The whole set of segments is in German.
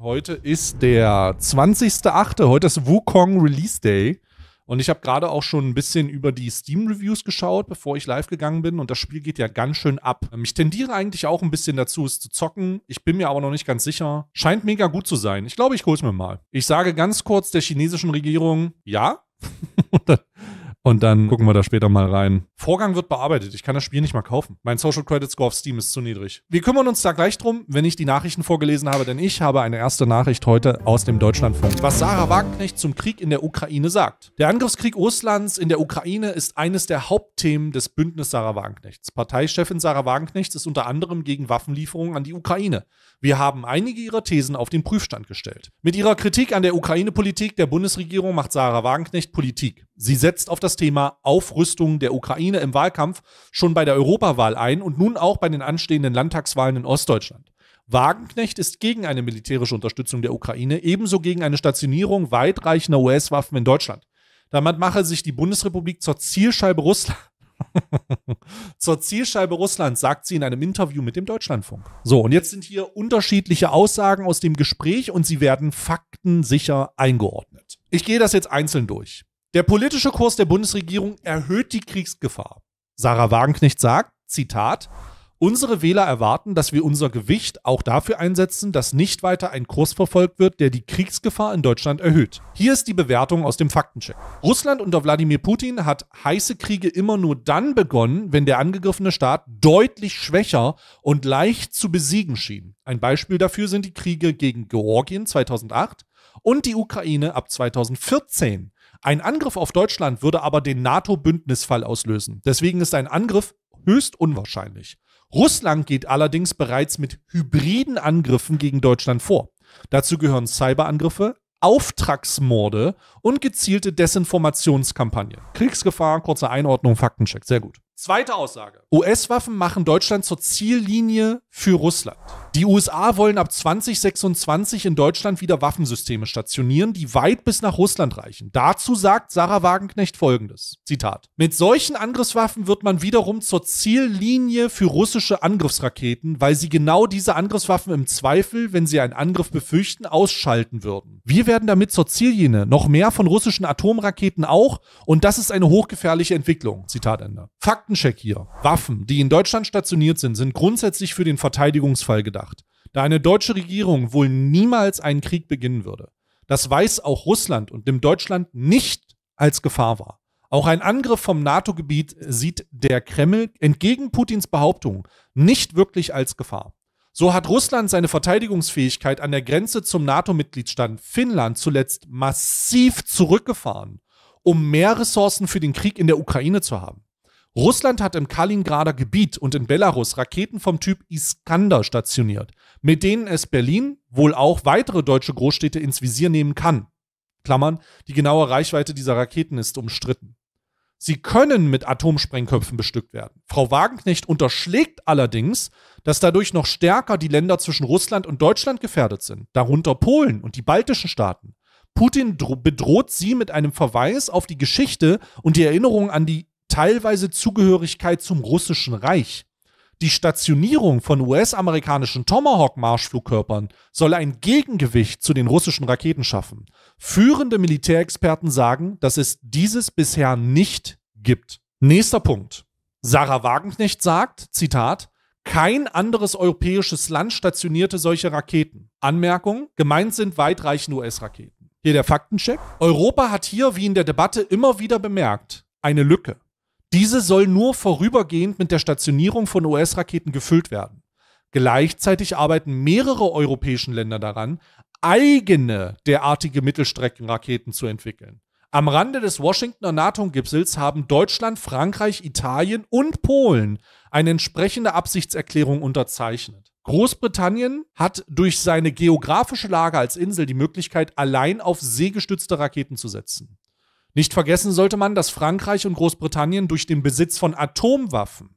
Heute ist der 20.8. Heute ist Wukong Release Day. Und ich habe gerade auch schon ein bisschen über die Steam-Reviews geschaut, bevor ich live gegangen bin. Und das Spiel geht ja ganz schön ab. Ähm, ich tendiere eigentlich auch ein bisschen dazu, es zu zocken. Ich bin mir aber noch nicht ganz sicher. Scheint mega gut zu sein. Ich glaube, ich hole es mir mal. Ich sage ganz kurz der chinesischen Regierung, ja. Und dann und dann gucken wir da später mal rein. Vorgang wird bearbeitet. Ich kann das Spiel nicht mal kaufen. Mein Social Credit Score auf Steam ist zu niedrig. Wir kümmern uns da gleich drum, wenn ich die Nachrichten vorgelesen habe, denn ich habe eine erste Nachricht heute aus dem Deutschlandfunk. Was Sarah Wagenknecht zum Krieg in der Ukraine sagt. Der Angriffskrieg Russlands in der Ukraine ist eines der Hauptthemen des Bündnis Sarah Wagenknechts. Parteichefin Sarah Wagenknecht ist unter anderem gegen Waffenlieferungen an die Ukraine. Wir haben einige ihrer Thesen auf den Prüfstand gestellt. Mit ihrer Kritik an der Ukraine-Politik der Bundesregierung macht Sarah Wagenknecht Politik. Sie setzt auf das Thema Aufrüstung der Ukraine im Wahlkampf schon bei der Europawahl ein und nun auch bei den anstehenden Landtagswahlen in Ostdeutschland. Wagenknecht ist gegen eine militärische Unterstützung der Ukraine, ebenso gegen eine Stationierung weitreichender US-Waffen in Deutschland. Damit mache sich die Bundesrepublik zur Zielscheibe Russland. zur Zielscheibe Russland, sagt sie in einem Interview mit dem Deutschlandfunk. So, und jetzt sind hier unterschiedliche Aussagen aus dem Gespräch und sie werden faktensicher eingeordnet. Ich gehe das jetzt einzeln durch. Der politische Kurs der Bundesregierung erhöht die Kriegsgefahr. Sarah Wagenknecht sagt, Zitat, Unsere Wähler erwarten, dass wir unser Gewicht auch dafür einsetzen, dass nicht weiter ein Kurs verfolgt wird, der die Kriegsgefahr in Deutschland erhöht. Hier ist die Bewertung aus dem Faktencheck. Russland unter Wladimir Putin hat heiße Kriege immer nur dann begonnen, wenn der angegriffene Staat deutlich schwächer und leicht zu besiegen schien. Ein Beispiel dafür sind die Kriege gegen Georgien 2008 und die Ukraine ab 2014. Ein Angriff auf Deutschland würde aber den NATO-Bündnisfall auslösen. Deswegen ist ein Angriff höchst unwahrscheinlich. Russland geht allerdings bereits mit hybriden Angriffen gegen Deutschland vor. Dazu gehören Cyberangriffe, Auftragsmorde und gezielte Desinformationskampagnen. Kriegsgefahr, kurze Einordnung, Faktencheck, sehr gut. Zweite Aussage. US-Waffen machen Deutschland zur Ziellinie für Russland. Die USA wollen ab 2026 in Deutschland wieder Waffensysteme stationieren, die weit bis nach Russland reichen. Dazu sagt Sarah Wagenknecht folgendes: Zitat. Mit solchen Angriffswaffen wird man wiederum zur Ziellinie für russische Angriffsraketen, weil sie genau diese Angriffswaffen im Zweifel, wenn sie einen Angriff befürchten, ausschalten würden. Wir werden damit zur Ziellinie, noch mehr von russischen Atomraketen auch, und das ist eine hochgefährliche Entwicklung. Zitat Ende. Fakt Faktencheck hier. Waffen, die in Deutschland stationiert sind, sind grundsätzlich für den Verteidigungsfall gedacht, da eine deutsche Regierung wohl niemals einen Krieg beginnen würde. Das weiß auch Russland und nimmt Deutschland nicht als Gefahr wahr. Auch ein Angriff vom NATO-Gebiet sieht der Kreml entgegen Putins Behauptungen nicht wirklich als Gefahr. So hat Russland seine Verteidigungsfähigkeit an der Grenze zum NATO-Mitgliedstaat Finnland zuletzt massiv zurückgefahren, um mehr Ressourcen für den Krieg in der Ukraine zu haben. Russland hat im Kaliningrader Gebiet und in Belarus Raketen vom Typ Iskander stationiert, mit denen es Berlin wohl auch weitere deutsche Großstädte ins Visier nehmen kann. Klammern, die genaue Reichweite dieser Raketen ist umstritten. Sie können mit Atomsprengköpfen bestückt werden. Frau Wagenknecht unterschlägt allerdings, dass dadurch noch stärker die Länder zwischen Russland und Deutschland gefährdet sind, darunter Polen und die baltischen Staaten. Putin bedroht sie mit einem Verweis auf die Geschichte und die Erinnerung an die teilweise Zugehörigkeit zum Russischen Reich. Die Stationierung von US-amerikanischen Tomahawk-Marschflugkörpern soll ein Gegengewicht zu den russischen Raketen schaffen. Führende Militärexperten sagen, dass es dieses bisher nicht gibt. Nächster Punkt. Sarah Wagenknecht sagt, Zitat, kein anderes europäisches Land stationierte solche Raketen. Anmerkung, gemeint sind weitreichende US-Raketen. Hier der Faktencheck. Europa hat hier, wie in der Debatte immer wieder bemerkt, eine Lücke. Diese soll nur vorübergehend mit der Stationierung von US-Raketen gefüllt werden. Gleichzeitig arbeiten mehrere europäische Länder daran, eigene derartige Mittelstreckenraketen zu entwickeln. Am Rande des Washingtoner NATO-Gipfels haben Deutschland, Frankreich, Italien und Polen eine entsprechende Absichtserklärung unterzeichnet. Großbritannien hat durch seine geografische Lage als Insel die Möglichkeit, allein auf seegestützte Raketen zu setzen. Nicht vergessen sollte man, dass Frankreich und Großbritannien durch den Besitz von Atomwaffen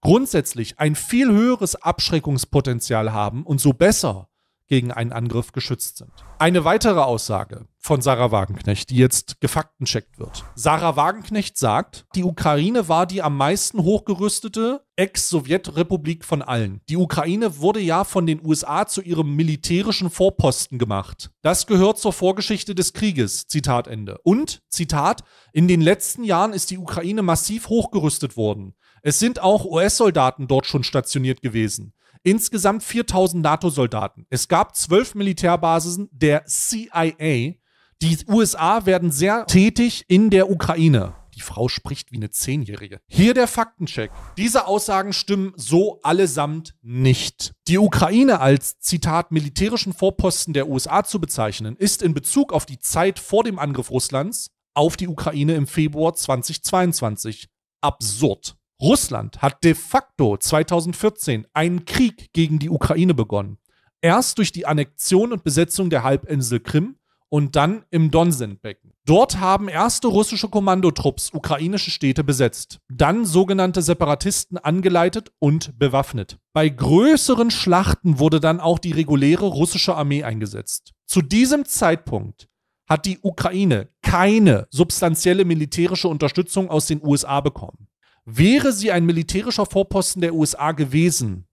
grundsätzlich ein viel höheres Abschreckungspotenzial haben und so besser gegen einen Angriff geschützt sind. Eine weitere Aussage von Sarah Wagenknecht, die jetzt gefaktencheckt wird. Sarah Wagenknecht sagt, die Ukraine war die am meisten hochgerüstete Ex-Sowjetrepublik von allen. Die Ukraine wurde ja von den USA zu ihrem militärischen Vorposten gemacht. Das gehört zur Vorgeschichte des Krieges. Zitat Ende. Und, Zitat, in den letzten Jahren ist die Ukraine massiv hochgerüstet worden. Es sind auch US-Soldaten dort schon stationiert gewesen insgesamt 4000 NATO-Soldaten. Es gab zwölf Militärbasen der CIA. Die USA werden sehr tätig in der Ukraine. Die Frau spricht wie eine Zehnjährige. Hier der Faktencheck. Diese Aussagen stimmen so allesamt nicht. Die Ukraine als, Zitat, militärischen Vorposten der USA zu bezeichnen, ist in Bezug auf die Zeit vor dem Angriff Russlands auf die Ukraine im Februar 2022 absurd. Russland hat de facto 2014 einen Krieg gegen die Ukraine begonnen. Erst durch die Annexion und Besetzung der Halbinsel Krim und dann im Donsenbecken. Dort haben erste russische Kommandotrupps ukrainische Städte besetzt, dann sogenannte Separatisten angeleitet und bewaffnet. Bei größeren Schlachten wurde dann auch die reguläre russische Armee eingesetzt. Zu diesem Zeitpunkt hat die Ukraine keine substanzielle militärische Unterstützung aus den USA bekommen. Wäre sie ein militärischer Vorposten der USA gewesen,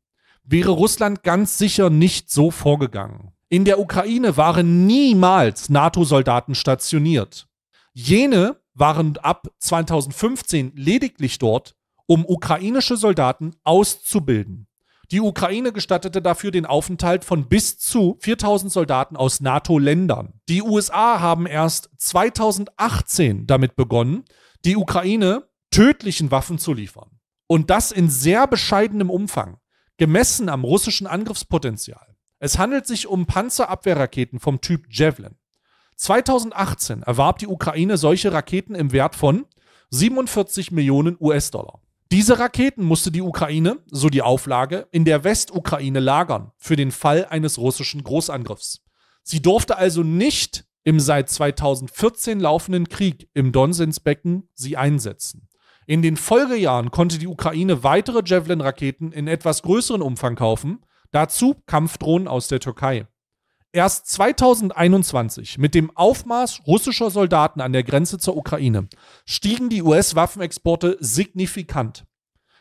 wäre Russland ganz sicher nicht so vorgegangen. In der Ukraine waren niemals NATO-Soldaten stationiert. Jene waren ab 2015 lediglich dort, um ukrainische Soldaten auszubilden. Die Ukraine gestattete dafür den Aufenthalt von bis zu 4000 Soldaten aus NATO-Ländern. Die USA haben erst 2018 damit begonnen, die Ukraine tödlichen Waffen zu liefern. Und das in sehr bescheidenem Umfang, gemessen am russischen Angriffspotenzial. Es handelt sich um Panzerabwehrraketen vom Typ Javelin. 2018 erwarb die Ukraine solche Raketen im Wert von 47 Millionen US-Dollar. Diese Raketen musste die Ukraine, so die Auflage, in der Westukraine lagern für den Fall eines russischen Großangriffs. Sie durfte also nicht im seit 2014 laufenden Krieg im Donsensbecken sie einsetzen. In den Folgejahren konnte die Ukraine weitere Javelin-Raketen in etwas größeren Umfang kaufen, dazu Kampfdrohnen aus der Türkei. Erst 2021, mit dem Aufmaß russischer Soldaten an der Grenze zur Ukraine, stiegen die US-Waffenexporte signifikant.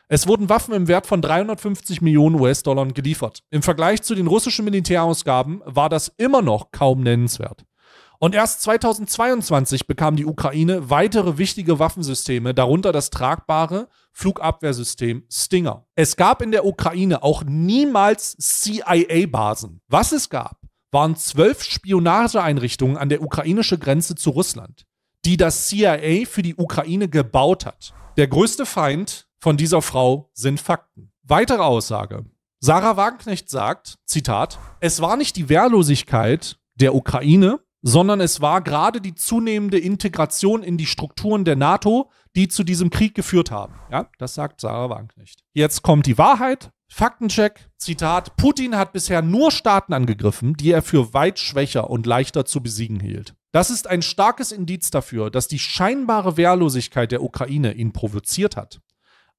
Es wurden Waffen im Wert von 350 Millionen US-Dollar geliefert. Im Vergleich zu den russischen Militärausgaben war das immer noch kaum nennenswert. Und erst 2022 bekam die Ukraine weitere wichtige Waffensysteme, darunter das tragbare Flugabwehrsystem Stinger. Es gab in der Ukraine auch niemals CIA-Basen. Was es gab, waren zwölf Spionageeinrichtungen an der ukrainischen Grenze zu Russland, die das CIA für die Ukraine gebaut hat. Der größte Feind von dieser Frau sind Fakten. Weitere Aussage. Sarah Wagenknecht sagt, Zitat, es war nicht die Wehrlosigkeit der Ukraine, sondern es war gerade die zunehmende Integration in die Strukturen der NATO, die zu diesem Krieg geführt haben. Ja, das sagt Sarah Wagenknecht. Jetzt kommt die Wahrheit. Faktencheck, Zitat, Putin hat bisher nur Staaten angegriffen, die er für weit schwächer und leichter zu besiegen hielt. Das ist ein starkes Indiz dafür, dass die scheinbare Wehrlosigkeit der Ukraine ihn provoziert hat.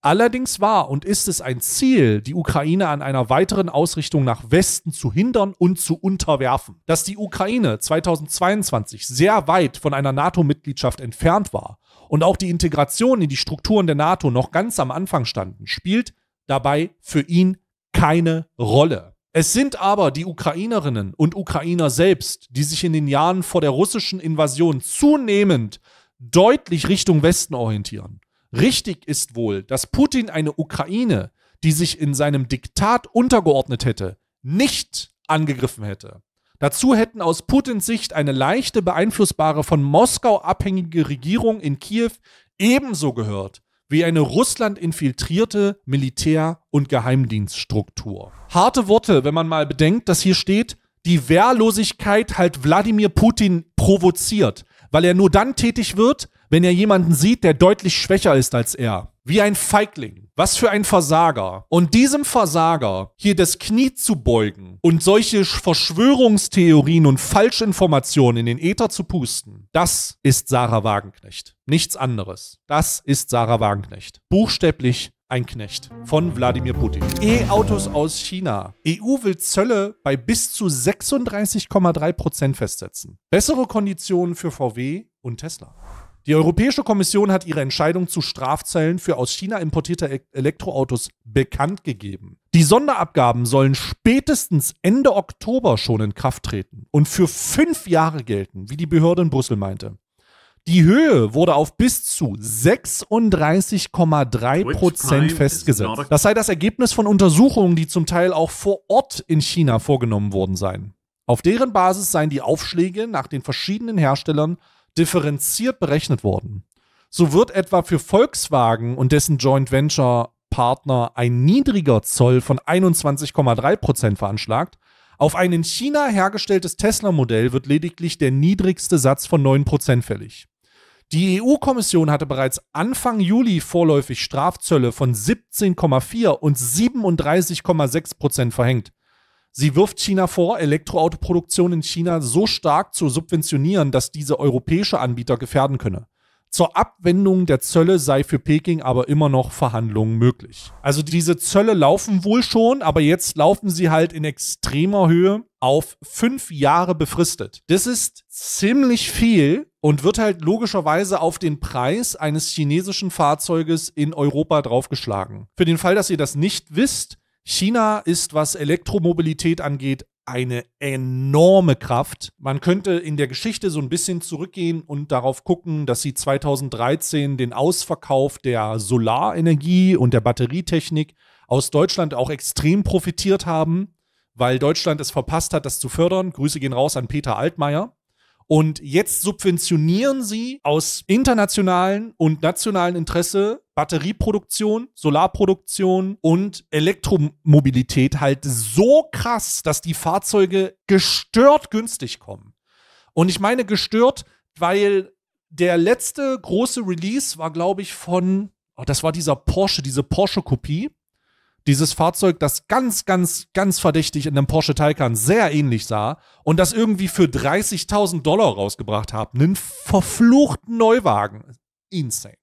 Allerdings war und ist es ein Ziel, die Ukraine an einer weiteren Ausrichtung nach Westen zu hindern und zu unterwerfen. Dass die Ukraine 2022 sehr weit von einer NATO-Mitgliedschaft entfernt war und auch die Integration in die Strukturen der NATO noch ganz am Anfang standen, spielt dabei für ihn keine Rolle. Es sind aber die Ukrainerinnen und Ukrainer selbst, die sich in den Jahren vor der russischen Invasion zunehmend deutlich Richtung Westen orientieren Richtig ist wohl, dass Putin eine Ukraine, die sich in seinem Diktat untergeordnet hätte, nicht angegriffen hätte. Dazu hätten aus Putins Sicht eine leichte beeinflussbare von Moskau abhängige Regierung in Kiew ebenso gehört wie eine Russland infiltrierte Militär- und Geheimdienststruktur. Harte Worte, wenn man mal bedenkt, dass hier steht, die Wehrlosigkeit halt Wladimir Putin provoziert, weil er nur dann tätig wird, wenn er jemanden sieht, der deutlich schwächer ist als er. Wie ein Feigling. Was für ein Versager. Und diesem Versager hier das Knie zu beugen und solche Verschwörungstheorien und Falschinformationen in den Äther zu pusten, das ist Sarah Wagenknecht. Nichts anderes. Das ist Sarah Wagenknecht. Buchstäblich ein Knecht von Wladimir Putin. E-Autos aus China. EU will Zölle bei bis zu 36,3 Prozent festsetzen. Bessere Konditionen für VW und Tesla. Die Europäische Kommission hat ihre Entscheidung zu Strafzellen für aus China importierte Elektroautos bekannt gegeben. Die Sonderabgaben sollen spätestens Ende Oktober schon in Kraft treten und für fünf Jahre gelten, wie die Behörde in Brüssel meinte. Die Höhe wurde auf bis zu 36,3 Prozent festgesetzt. Das sei das Ergebnis von Untersuchungen, die zum Teil auch vor Ort in China vorgenommen worden seien. Auf deren Basis seien die Aufschläge nach den verschiedenen Herstellern differenziert berechnet worden. So wird etwa für Volkswagen und dessen Joint Venture Partner ein niedriger Zoll von 21,3% veranschlagt. Auf ein in China hergestelltes Tesla-Modell wird lediglich der niedrigste Satz von 9% fällig. Die EU-Kommission hatte bereits Anfang Juli vorläufig Strafzölle von 17,4 und 37,6 Prozent verhängt. Sie wirft China vor, Elektroautoproduktion in China so stark zu subventionieren, dass diese europäische Anbieter gefährden könne. Zur Abwendung der Zölle sei für Peking aber immer noch Verhandlungen möglich. Also diese Zölle laufen wohl schon, aber jetzt laufen sie halt in extremer Höhe auf fünf Jahre befristet. Das ist ziemlich viel und wird halt logischerweise auf den Preis eines chinesischen Fahrzeuges in Europa draufgeschlagen. Für den Fall, dass ihr das nicht wisst, China ist, was Elektromobilität angeht, eine enorme Kraft. Man könnte in der Geschichte so ein bisschen zurückgehen und darauf gucken, dass sie 2013 den Ausverkauf der Solarenergie und der Batterietechnik aus Deutschland auch extrem profitiert haben, weil Deutschland es verpasst hat, das zu fördern. Grüße gehen raus an Peter Altmaier. Und jetzt subventionieren sie aus internationalen und nationalen Interesse Batterieproduktion, Solarproduktion und Elektromobilität halt so krass, dass die Fahrzeuge gestört günstig kommen. Und ich meine gestört, weil der letzte große Release war, glaube ich, von, oh, das war dieser Porsche, diese Porsche-Kopie. Dieses Fahrzeug, das ganz, ganz, ganz verdächtig in einem Porsche Taycan sehr ähnlich sah und das irgendwie für 30.000 Dollar rausgebracht hat, Einen verfluchten Neuwagen. Insane.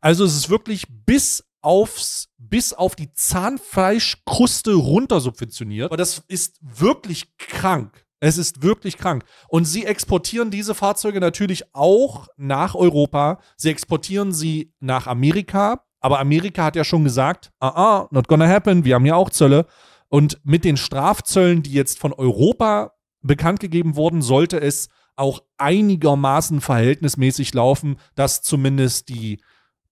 Also es ist wirklich bis aufs, bis auf die Zahnfleischkruste runter subventioniert. Aber das ist wirklich krank. Es ist wirklich krank. Und sie exportieren diese Fahrzeuge natürlich auch nach Europa. Sie exportieren sie nach Amerika. Aber Amerika hat ja schon gesagt, ah, ah, not gonna happen, wir haben ja auch Zölle. Und mit den Strafzöllen, die jetzt von Europa bekannt gegeben wurden, sollte es auch einigermaßen verhältnismäßig laufen, dass zumindest die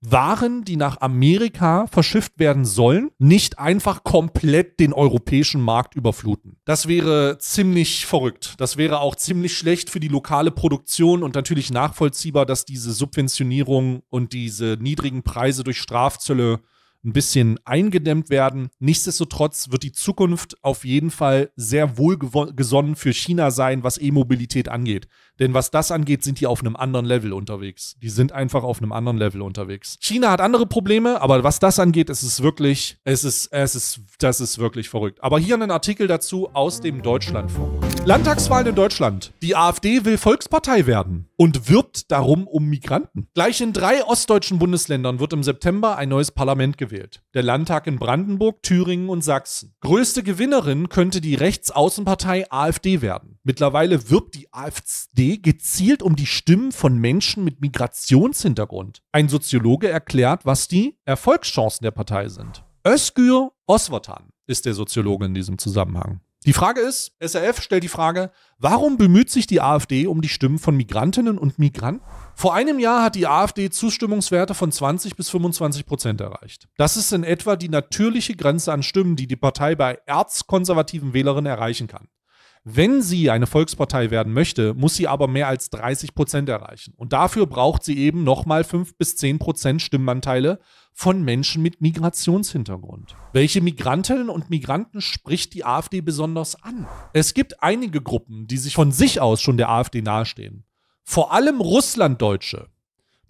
waren, die nach Amerika verschifft werden sollen, nicht einfach komplett den europäischen Markt überfluten. Das wäre ziemlich verrückt. Das wäre auch ziemlich schlecht für die lokale Produktion und natürlich nachvollziehbar, dass diese Subventionierung und diese niedrigen Preise durch Strafzölle ein bisschen eingedämmt werden. Nichtsdestotrotz wird die Zukunft auf jeden Fall sehr wohlgesonnen für China sein, was E-Mobilität angeht. Denn was das angeht, sind die auf einem anderen Level unterwegs. Die sind einfach auf einem anderen Level unterwegs. China hat andere Probleme, aber was das angeht, ist es wirklich, es ist, es ist, das ist wirklich verrückt. Aber hier ein Artikel dazu aus dem Deutschlandfunk. Landtagswahlen in Deutschland. Die AfD will Volkspartei werden und wirbt darum um Migranten. Gleich in drei ostdeutschen Bundesländern wird im September ein neues Parlament gewählt gewählt. Der Landtag in Brandenburg, Thüringen und Sachsen. Größte Gewinnerin könnte die Rechtsaußenpartei AfD werden. Mittlerweile wirbt die AfD gezielt um die Stimmen von Menschen mit Migrationshintergrund. Ein Soziologe erklärt, was die Erfolgschancen der Partei sind. Özgür Osvatan ist der Soziologe in diesem Zusammenhang. Die Frage ist, SRF stellt die Frage, warum bemüht sich die AfD um die Stimmen von Migrantinnen und Migranten? Vor einem Jahr hat die AfD Zustimmungswerte von 20 bis 25 Prozent erreicht. Das ist in etwa die natürliche Grenze an Stimmen, die die Partei bei erzkonservativen Wählerinnen erreichen kann. Wenn sie eine Volkspartei werden möchte, muss sie aber mehr als 30 Prozent erreichen. Und dafür braucht sie eben nochmal 5 bis 10 Prozent Stimmanteile von Menschen mit Migrationshintergrund. Welche Migrantinnen und Migranten spricht die AfD besonders an? Es gibt einige Gruppen, die sich von sich aus schon der AfD nahestehen. Vor allem Russlanddeutsche.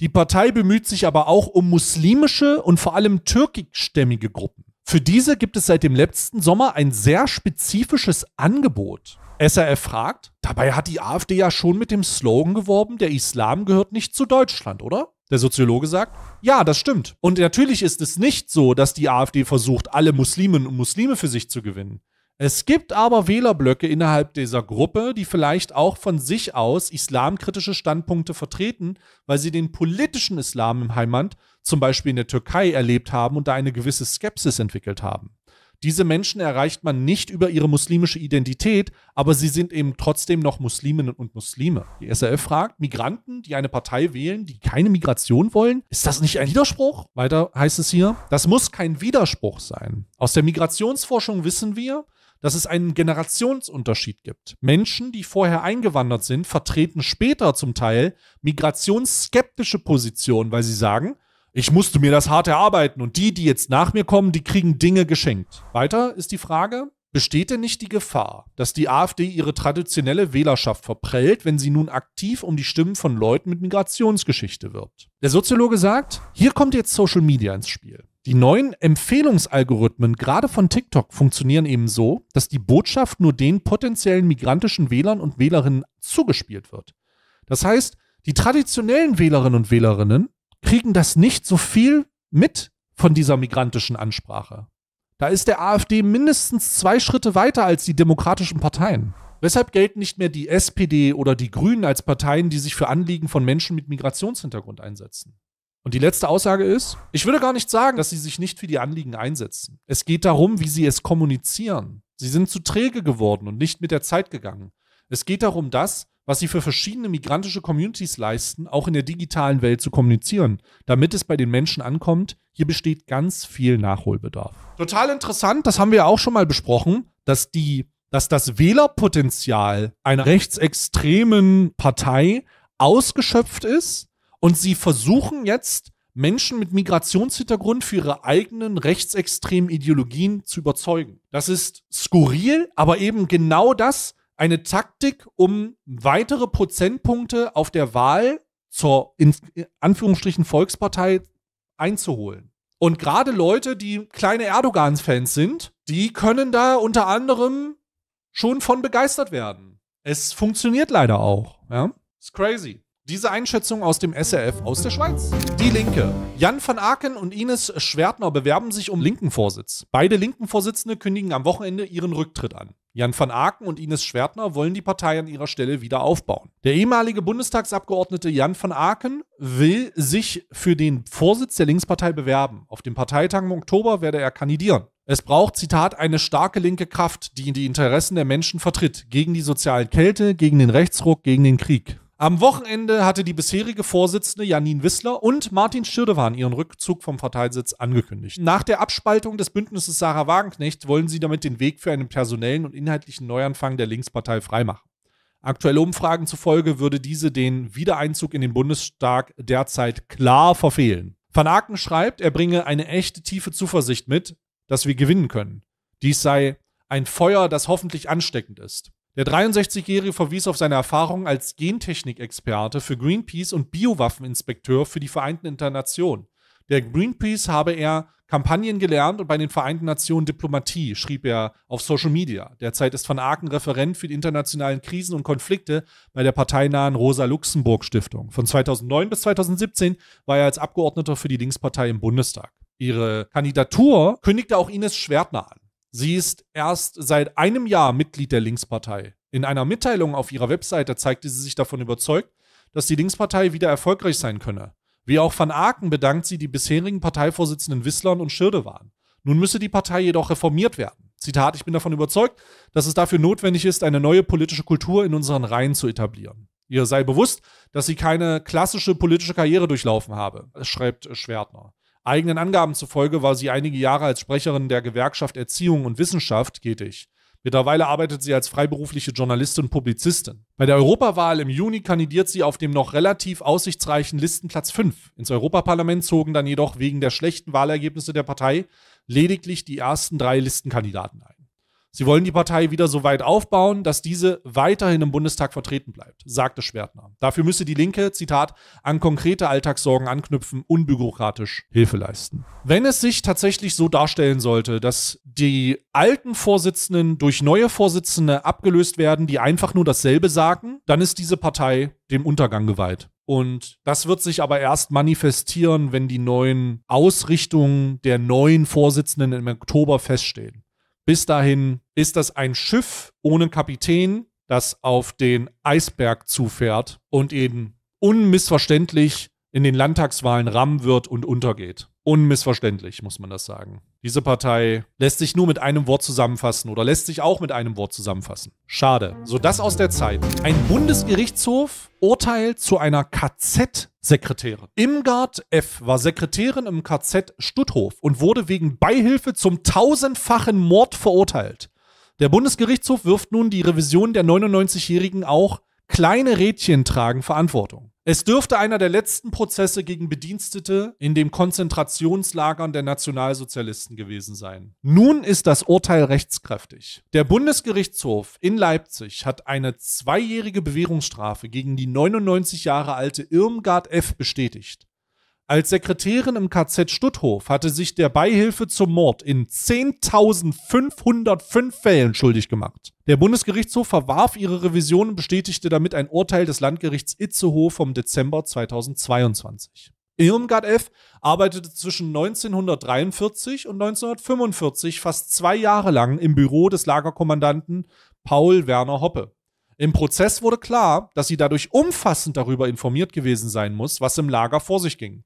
Die Partei bemüht sich aber auch um muslimische und vor allem türkischstämmige Gruppen. Für diese gibt es seit dem letzten Sommer ein sehr spezifisches Angebot. SRF fragt, dabei hat die AfD ja schon mit dem Slogan geworben, der Islam gehört nicht zu Deutschland, oder? Der Soziologe sagt, ja, das stimmt. Und natürlich ist es nicht so, dass die AfD versucht, alle Musliminnen und Muslime für sich zu gewinnen. Es gibt aber Wählerblöcke innerhalb dieser Gruppe, die vielleicht auch von sich aus islamkritische Standpunkte vertreten, weil sie den politischen Islam im Heimat, zum Beispiel in der Türkei, erlebt haben und da eine gewisse Skepsis entwickelt haben. Diese Menschen erreicht man nicht über ihre muslimische Identität, aber sie sind eben trotzdem noch Musliminnen und Muslime. Die SRF fragt, Migranten, die eine Partei wählen, die keine Migration wollen, ist das nicht ein Widerspruch? Weiter heißt es hier, das muss kein Widerspruch sein. Aus der Migrationsforschung wissen wir, dass es einen Generationsunterschied gibt. Menschen, die vorher eingewandert sind, vertreten später zum Teil migrationsskeptische Positionen, weil sie sagen, ich musste mir das hart erarbeiten und die, die jetzt nach mir kommen, die kriegen Dinge geschenkt. Weiter ist die Frage, besteht denn nicht die Gefahr, dass die AfD ihre traditionelle Wählerschaft verprellt, wenn sie nun aktiv um die Stimmen von Leuten mit Migrationsgeschichte wirbt? Der Soziologe sagt, hier kommt jetzt Social Media ins Spiel. Die neuen Empfehlungsalgorithmen, gerade von TikTok, funktionieren eben so, dass die Botschaft nur den potenziellen migrantischen Wählern und Wählerinnen zugespielt wird. Das heißt, die traditionellen Wählerinnen und Wählerinnen kriegen das nicht so viel mit von dieser migrantischen Ansprache. Da ist der AfD mindestens zwei Schritte weiter als die demokratischen Parteien. Weshalb gelten nicht mehr die SPD oder die Grünen als Parteien, die sich für Anliegen von Menschen mit Migrationshintergrund einsetzen? Und die letzte Aussage ist, ich würde gar nicht sagen, dass sie sich nicht für die Anliegen einsetzen. Es geht darum, wie sie es kommunizieren. Sie sind zu träge geworden und nicht mit der Zeit gegangen. Es geht darum, dass, was sie für verschiedene migrantische Communities leisten, auch in der digitalen Welt zu kommunizieren, damit es bei den Menschen ankommt. Hier besteht ganz viel Nachholbedarf. Total interessant, das haben wir auch schon mal besprochen, dass die dass das Wählerpotenzial einer rechtsextremen Partei ausgeschöpft ist und sie versuchen jetzt Menschen mit Migrationshintergrund für ihre eigenen rechtsextremen Ideologien zu überzeugen. Das ist skurril, aber eben genau das, eine Taktik, um weitere Prozentpunkte auf der Wahl zur in Anführungsstrichen Volkspartei einzuholen. Und gerade Leute, die kleine erdogan fans sind, die können da unter anderem schon von begeistert werden. Es funktioniert leider auch. Ja? It's crazy. Diese Einschätzung aus dem SRF aus der Schweiz. Die Linke. Jan van Aken und Ines Schwertner bewerben sich um Linken-Vorsitz. Beide Linken-Vorsitzende kündigen am Wochenende ihren Rücktritt an. Jan van Aken und Ines Schwertner wollen die Partei an ihrer Stelle wieder aufbauen. Der ehemalige Bundestagsabgeordnete Jan van Aken will sich für den Vorsitz der Linkspartei bewerben. Auf dem Parteitag im Oktober werde er kandidieren. Es braucht, Zitat, eine starke linke Kraft, die die Interessen der Menschen vertritt, gegen die soziale Kälte, gegen den Rechtsruck, gegen den Krieg. Am Wochenende hatte die bisherige Vorsitzende Janine Wissler und Martin Schirdewan ihren Rückzug vom Parteisitz angekündigt. Nach der Abspaltung des Bündnisses Sarah Wagenknecht wollen sie damit den Weg für einen personellen und inhaltlichen Neuanfang der Linkspartei freimachen. Aktuelle Umfragen zufolge würde diese den Wiedereinzug in den Bundestag derzeit klar verfehlen. Van Aken schreibt, er bringe eine echte tiefe Zuversicht mit, dass wir gewinnen können. Dies sei ein Feuer, das hoffentlich ansteckend ist. Der 63-Jährige verwies auf seine Erfahrungen als Gentechnikexperte für Greenpeace und Biowaffeninspekteur für die Vereinten Internationen. Der Greenpeace habe er Kampagnen gelernt und bei den Vereinten Nationen Diplomatie, schrieb er auf Social Media. Derzeit ist Van Aken Referent für die internationalen Krisen und Konflikte bei der parteinahen Rosa-Luxemburg-Stiftung. Von 2009 bis 2017 war er als Abgeordneter für die Linkspartei im Bundestag. Ihre Kandidatur kündigte auch Ines Schwertner an. Sie ist erst seit einem Jahr Mitglied der Linkspartei. In einer Mitteilung auf ihrer Webseite zeigte sie sich davon überzeugt, dass die Linkspartei wieder erfolgreich sein könne. Wie auch van Aken bedankt sie die bisherigen Parteivorsitzenden Wisslern und Schirde waren. Nun müsse die Partei jedoch reformiert werden. Zitat, ich bin davon überzeugt, dass es dafür notwendig ist, eine neue politische Kultur in unseren Reihen zu etablieren. Ihr sei bewusst, dass sie keine klassische politische Karriere durchlaufen habe, schreibt Schwertner. Eigenen Angaben zufolge war sie einige Jahre als Sprecherin der Gewerkschaft Erziehung und Wissenschaft tätig. Mittlerweile arbeitet sie als freiberufliche Journalistin und Publizistin. Bei der Europawahl im Juni kandidiert sie auf dem noch relativ aussichtsreichen Listenplatz 5. Ins Europaparlament zogen dann jedoch wegen der schlechten Wahlergebnisse der Partei lediglich die ersten drei Listenkandidaten ein. Sie wollen die Partei wieder so weit aufbauen, dass diese weiterhin im Bundestag vertreten bleibt, sagte Schwertner. Dafür müsse die Linke, Zitat, an konkrete Alltagssorgen anknüpfen, unbürokratisch Hilfe leisten. Wenn es sich tatsächlich so darstellen sollte, dass die alten Vorsitzenden durch neue Vorsitzende abgelöst werden, die einfach nur dasselbe sagen, dann ist diese Partei dem Untergang geweiht. Und das wird sich aber erst manifestieren, wenn die neuen Ausrichtungen der neuen Vorsitzenden im Oktober feststehen. Bis dahin ist das ein Schiff ohne Kapitän, das auf den Eisberg zufährt und eben unmissverständlich in den Landtagswahlen rammen wird und untergeht. Unmissverständlich, muss man das sagen. Diese Partei lässt sich nur mit einem Wort zusammenfassen oder lässt sich auch mit einem Wort zusammenfassen. Schade. So das aus der Zeit. Ein Bundesgerichtshof urteilt zu einer KZ Sekretärin. Imgard F. war Sekretärin im KZ Stutthof und wurde wegen Beihilfe zum tausendfachen Mord verurteilt. Der Bundesgerichtshof wirft nun die Revision der 99-Jährigen auch kleine Rädchen tragen Verantwortung. Es dürfte einer der letzten Prozesse gegen Bedienstete in den Konzentrationslagern der Nationalsozialisten gewesen sein. Nun ist das Urteil rechtskräftig. Der Bundesgerichtshof in Leipzig hat eine zweijährige Bewährungsstrafe gegen die 99 Jahre alte Irmgard F. bestätigt. Als Sekretärin im KZ Stutthof hatte sich der Beihilfe zum Mord in 10.505 Fällen schuldig gemacht. Der Bundesgerichtshof verwarf ihre Revision und bestätigte damit ein Urteil des Landgerichts Itzehoe vom Dezember 2022. Irmgard F. arbeitete zwischen 1943 und 1945 fast zwei Jahre lang im Büro des Lagerkommandanten Paul Werner Hoppe. Im Prozess wurde klar, dass sie dadurch umfassend darüber informiert gewesen sein muss, was im Lager vor sich ging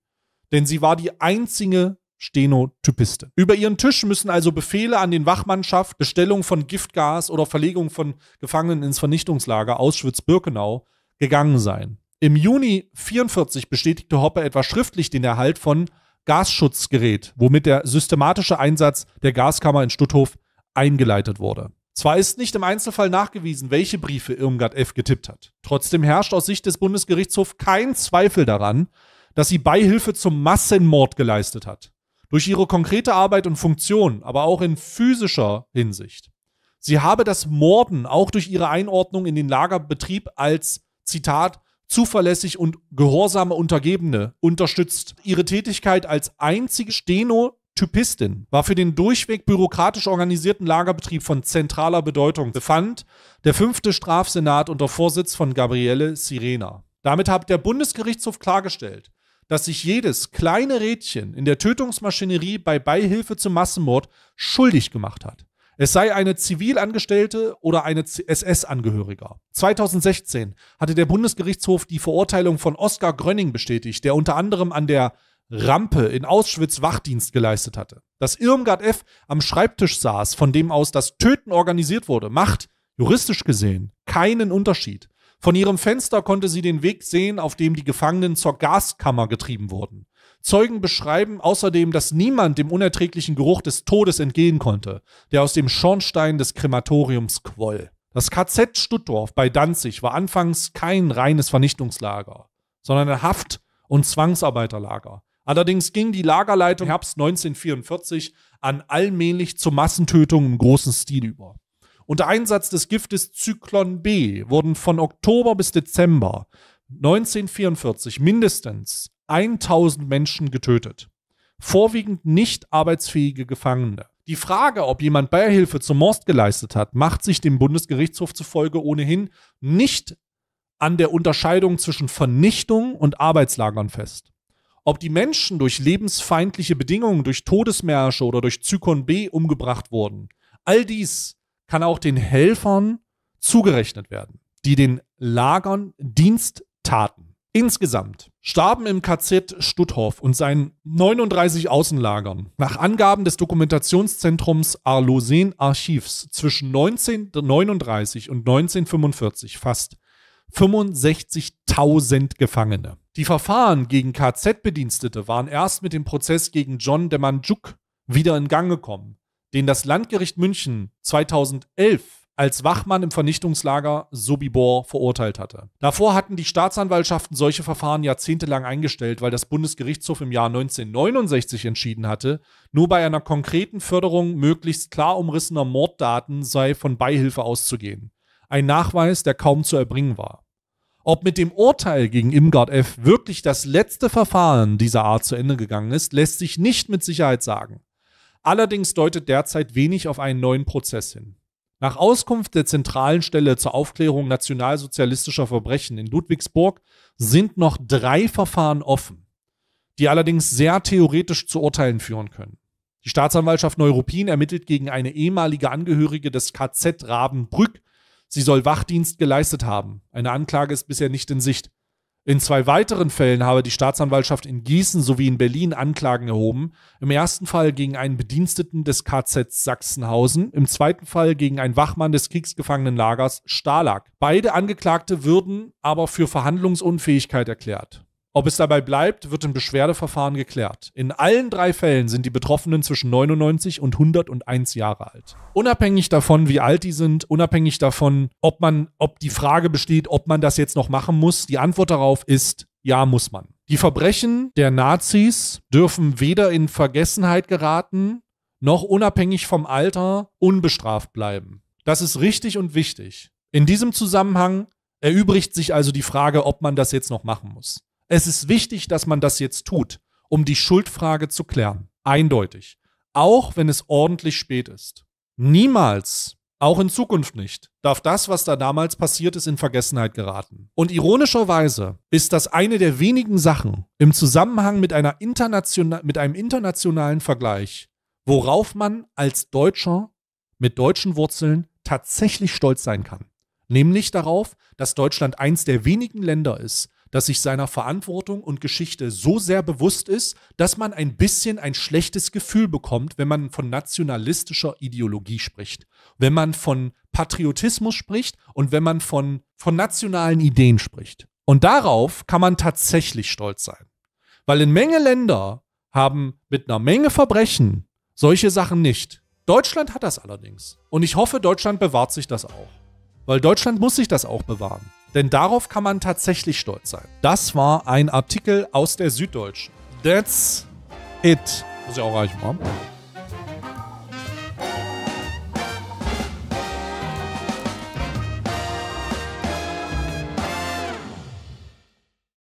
denn sie war die einzige Stenotypiste. Über ihren Tisch müssen also Befehle an den Wachmannschaft, Bestellung von Giftgas oder Verlegung von Gefangenen ins Vernichtungslager Auschwitz-Birkenau gegangen sein. Im Juni 1944 bestätigte Hoppe etwa schriftlich den Erhalt von Gasschutzgerät, womit der systematische Einsatz der Gaskammer in Stutthof eingeleitet wurde. Zwar ist nicht im Einzelfall nachgewiesen, welche Briefe Irmgard F. getippt hat. Trotzdem herrscht aus Sicht des Bundesgerichtshofs kein Zweifel daran, dass sie Beihilfe zum Massenmord geleistet hat. Durch ihre konkrete Arbeit und Funktion, aber auch in physischer Hinsicht. Sie habe das Morden auch durch ihre Einordnung in den Lagerbetrieb als, Zitat, zuverlässig und gehorsame Untergebene unterstützt. Ihre Tätigkeit als einzige Stenotypistin war für den durchweg bürokratisch organisierten Lagerbetrieb von zentraler Bedeutung, befand der fünfte Strafsenat unter Vorsitz von Gabriele Sirena. Damit hat der Bundesgerichtshof klargestellt, dass sich jedes kleine Rädchen in der Tötungsmaschinerie bei Beihilfe zum Massenmord schuldig gemacht hat. Es sei eine Zivilangestellte oder eine SS-Angehöriger. 2016 hatte der Bundesgerichtshof die Verurteilung von Oskar Grönning bestätigt, der unter anderem an der Rampe in Auschwitz Wachdienst geleistet hatte. Dass Irmgard F. am Schreibtisch saß, von dem aus das Töten organisiert wurde, macht, juristisch gesehen, keinen Unterschied. Von ihrem Fenster konnte sie den Weg sehen, auf dem die Gefangenen zur Gaskammer getrieben wurden. Zeugen beschreiben außerdem, dass niemand dem unerträglichen Geruch des Todes entgehen konnte, der aus dem Schornstein des Krematoriums quoll. Das KZ Stuttdorf bei Danzig war anfangs kein reines Vernichtungslager, sondern ein Haft- und Zwangsarbeiterlager. Allerdings ging die Lagerleitung Herbst 1944 an allmählich zur Massentötung im großen Stil über. Unter Einsatz des Giftes Zyklon B wurden von Oktober bis Dezember 1944 mindestens 1000 Menschen getötet, vorwiegend nicht arbeitsfähige Gefangene. Die Frage, ob jemand Beihilfe zum Morst geleistet hat, macht sich dem Bundesgerichtshof zufolge ohnehin nicht an der Unterscheidung zwischen Vernichtung und Arbeitslagern fest. Ob die Menschen durch lebensfeindliche Bedingungen, durch Todesmärsche oder durch Zyklon B umgebracht wurden, all dies kann auch den Helfern zugerechnet werden, die den Lagern Dienst taten. Insgesamt starben im KZ Stutthof und seinen 39 Außenlagern nach Angaben des Dokumentationszentrums Arlosen Archivs zwischen 1939 und 1945 fast 65.000 Gefangene. Die Verfahren gegen KZ-Bedienstete waren erst mit dem Prozess gegen John Demandjuk wieder in Gang gekommen, den das Landgericht München 2011 als Wachmann im Vernichtungslager Sobibor verurteilt hatte. Davor hatten die Staatsanwaltschaften solche Verfahren jahrzehntelang eingestellt, weil das Bundesgerichtshof im Jahr 1969 entschieden hatte, nur bei einer konkreten Förderung möglichst klar umrissener Morddaten sei von Beihilfe auszugehen. Ein Nachweis, der kaum zu erbringen war. Ob mit dem Urteil gegen Imgard F. wirklich das letzte Verfahren dieser Art zu Ende gegangen ist, lässt sich nicht mit Sicherheit sagen. Allerdings deutet derzeit wenig auf einen neuen Prozess hin. Nach Auskunft der Zentralen Stelle zur Aufklärung nationalsozialistischer Verbrechen in Ludwigsburg sind noch drei Verfahren offen, die allerdings sehr theoretisch zu Urteilen führen können. Die Staatsanwaltschaft Neuruppin ermittelt gegen eine ehemalige Angehörige des KZ Rabenbrück. Sie soll Wachdienst geleistet haben. Eine Anklage ist bisher nicht in Sicht. In zwei weiteren Fällen habe die Staatsanwaltschaft in Gießen sowie in Berlin Anklagen erhoben. Im ersten Fall gegen einen Bediensteten des KZ Sachsenhausen, im zweiten Fall gegen einen Wachmann des Kriegsgefangenenlagers Stalag. Beide Angeklagte würden aber für Verhandlungsunfähigkeit erklärt. Ob es dabei bleibt, wird im Beschwerdeverfahren geklärt. In allen drei Fällen sind die Betroffenen zwischen 99 und 101 Jahre alt. Unabhängig davon, wie alt die sind, unabhängig davon, ob man, ob die Frage besteht, ob man das jetzt noch machen muss, die Antwort darauf ist, ja, muss man. Die Verbrechen der Nazis dürfen weder in Vergessenheit geraten, noch unabhängig vom Alter unbestraft bleiben. Das ist richtig und wichtig. In diesem Zusammenhang erübrigt sich also die Frage, ob man das jetzt noch machen muss. Es ist wichtig, dass man das jetzt tut, um die Schuldfrage zu klären. Eindeutig. Auch wenn es ordentlich spät ist. Niemals, auch in Zukunft nicht, darf das, was da damals passiert ist, in Vergessenheit geraten. Und ironischerweise ist das eine der wenigen Sachen im Zusammenhang mit, einer international mit einem internationalen Vergleich, worauf man als Deutscher mit deutschen Wurzeln tatsächlich stolz sein kann. Nämlich darauf, dass Deutschland eins der wenigen Länder ist, das sich seiner Verantwortung und Geschichte so sehr bewusst ist, dass man ein bisschen ein schlechtes Gefühl bekommt, wenn man von nationalistischer Ideologie spricht, wenn man von Patriotismus spricht und wenn man von, von nationalen Ideen spricht. Und darauf kann man tatsächlich stolz sein. Weil in Menge Länder haben mit einer Menge Verbrechen solche Sachen nicht. Deutschland hat das allerdings. Und ich hoffe, Deutschland bewahrt sich das auch. Weil Deutschland muss sich das auch bewahren. Denn darauf kann man tatsächlich stolz sein. Das war ein Artikel aus der Süddeutschen. That's it. Muss ich auch reichen haben.